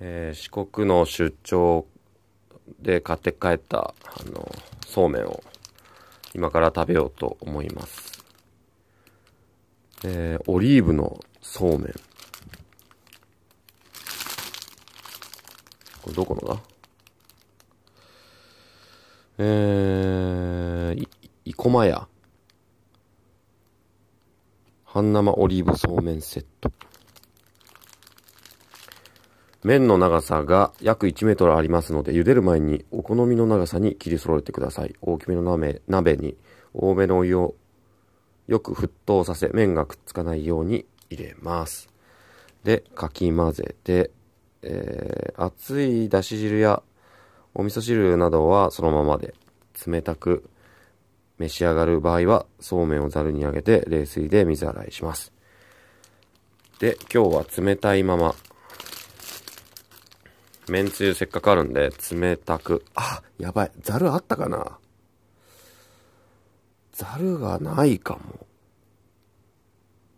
えー、四国の出張で買って帰ったあのそうめんを今から食べようと思います、えー、オリーブのそうめんこれどこのだえー、生駒屋半生オリーブそうめんセット麺の長さが約1メートルありますので、茹でる前にお好みの長さに切り揃えてください。大きめの鍋鍋に多めのお湯をよく沸騰させ、麺がくっつかないように入れます。で、かき混ぜて、えー、熱いだし汁やお味噌汁などはそのままで、冷たく召し上がる場合は、そうめんをざるにあげて冷水で水洗いします。で、今日は冷たいままめんつゆせっかくあるんで、冷たく。あ、やばい。ざるあったかなざるがないかも。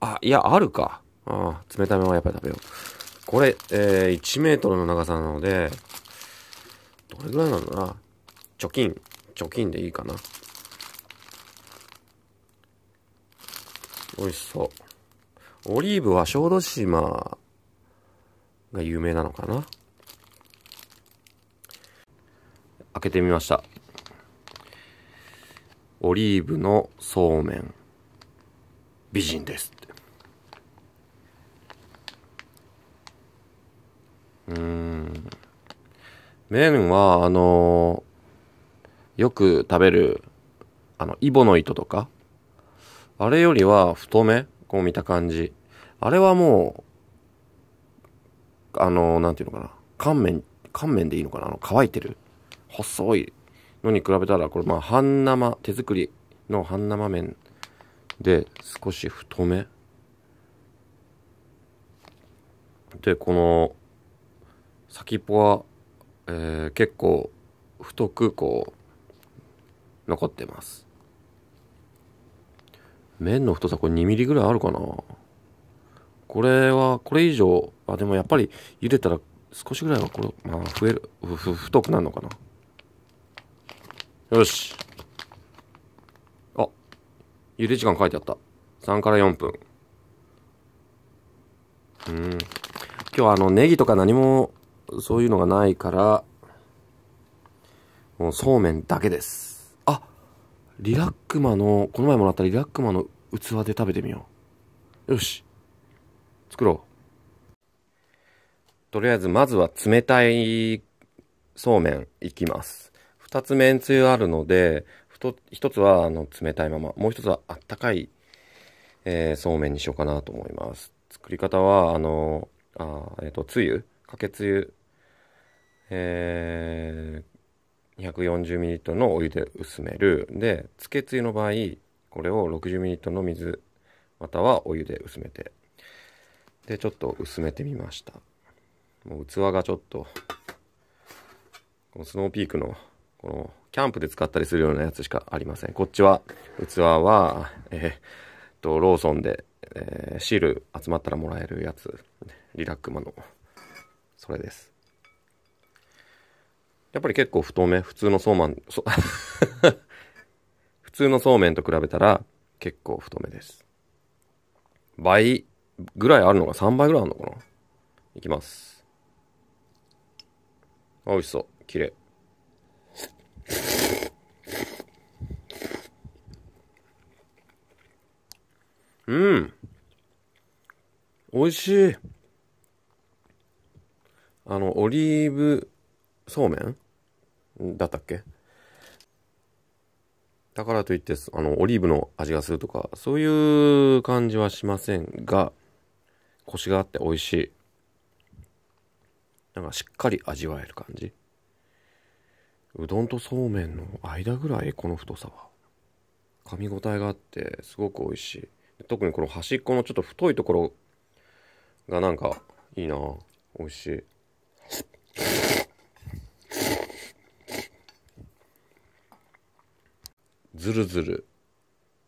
あ、いや、あるか。ああ、冷ためはやっぱり食べよう。これ、えー、1メートルの長さなので、どれぐらいなんだな。貯金。貯金でいいかな。美味しそう。オリーブは小豆島が有名なのかなけてみました。オリーブのそうめん。美人ですって。うん。麺は、あのー、よく食べる、あの、イボの糸とか、あれよりは太めこう見た感じ。あれはもう、あのー、なんていうのかな。乾麺、乾麺でいいのかなあの、乾いてる細いのに比べたら、これまあ半生、手作りの半生麺で少し太め。で、この先っぽは、えー、結構太くこう残ってます。麺の太さこれ2ミリぐらいあるかなこれは、これ以上、あ、でもやっぱり茹でたら少しぐらいはこれ、まあ増える、太くなるのかなよし。あ、茹で時間書いてあった。3から4分。うん。今日はあの、ネギとか何も、そういうのがないから、もうそうめんだけです。あ、リラックマの、この前もらったリラックマの器で食べてみよう。よし。作ろう。とりあえず、まずは冷たいそうめんいきます。二つ麺つゆあるので、一つはあの冷たいまま、もう一つはあったかい、えー、そうめんにしようかなと思います。作り方は、あの、あえっ、ー、と、つゆ、かけつゆ、えー、2 4 0トルのお湯で薄める。で、つけつゆの場合、これを6 0トルの水、またはお湯で薄めて。で、ちょっと薄めてみました。もう器がちょっと、このスノーピークのこの、キャンプで使ったりするようなやつしかありません。こっちは、器は、えー、と、ローソンで、えー、シール集まったらもらえるやつ、リラックマの、それです。やっぱり結構太め、普通のそうまん、そ 普通のそうめんと比べたら結構太めです。倍ぐらいあるのが3倍ぐらいあるのかないきます。美味しそう。綺麗。うん。美味しい。あの、オリーブそうめんだったっけだからといって、あの、オリーブの味がするとか、そういう感じはしませんが、コシがあって美味しい。なんかしっかり味わえる感じ。うどんとそうめんの間ぐらい、この太さは。噛み応えがあって、すごく美味しい。特にこの端っこのちょっと太いところがなんかいいな美味しいずるずる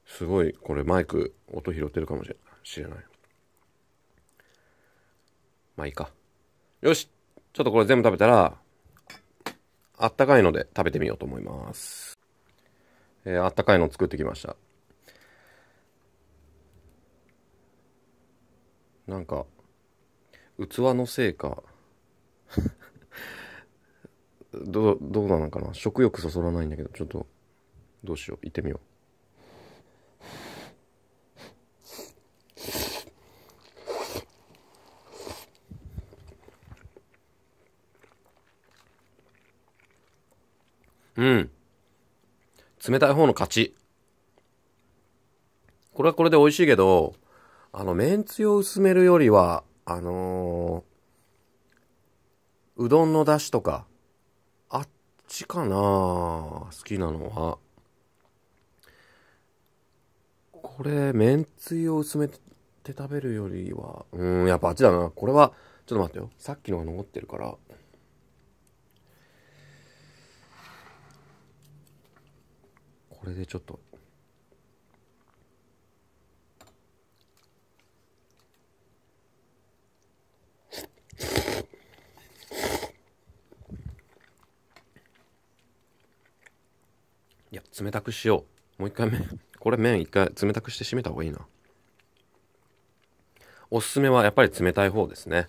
すごいこれマイク音拾ってるかもしれないまあいいかよしちょっとこれ全部食べたらあったかいので食べてみようと思いますえー、あったかいの作ってきましたなんか器のせいか どどうなのかな食欲そそらないんだけどちょっとどうしよう行ってみよううん冷たい方の勝ちこれはこれで美味しいけどあの、めんつゆを薄めるよりは、あのー、うどんの出汁とか、あっちかな好きなのは。これ、めんつゆを薄めて食べるよりは、うん、やっぱあっちだな。これは、ちょっと待ってよ。さっきのが残ってるから。これでちょっといや冷たくしようもう一回麺これ麺一回冷たくして締めた方がいいなおすすめはやっぱり冷たい方ですね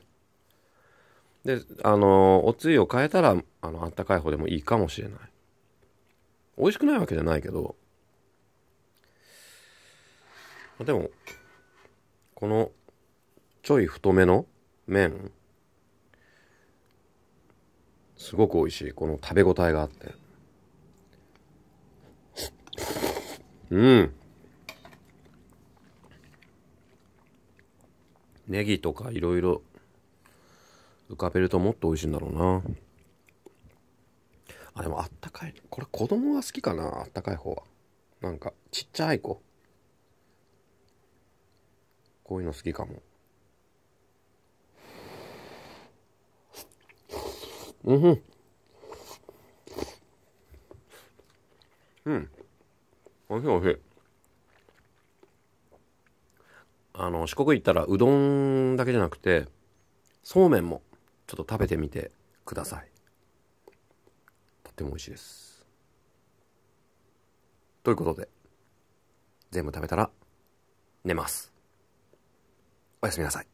であのおつゆを変えたらあのあったかい方でもいいかもしれない美味しくないわけじゃないけどでもこのちょい太めの麺すごく美味しいこの食べ応えがあってうん。ネギとかいろいろ浮かべるともっと美味しいんだろうな。あ、でもあったかい。これ子供が好きかな、あったかい方は。なんか、ちっちゃい子。こういうの好きかも。うん。うん。しいしい。あの、四国行ったらうどんだけじゃなくて、そうめんもちょっと食べてみてください。とっても美味しいです。ということで、全部食べたら寝ます。おやすみなさい。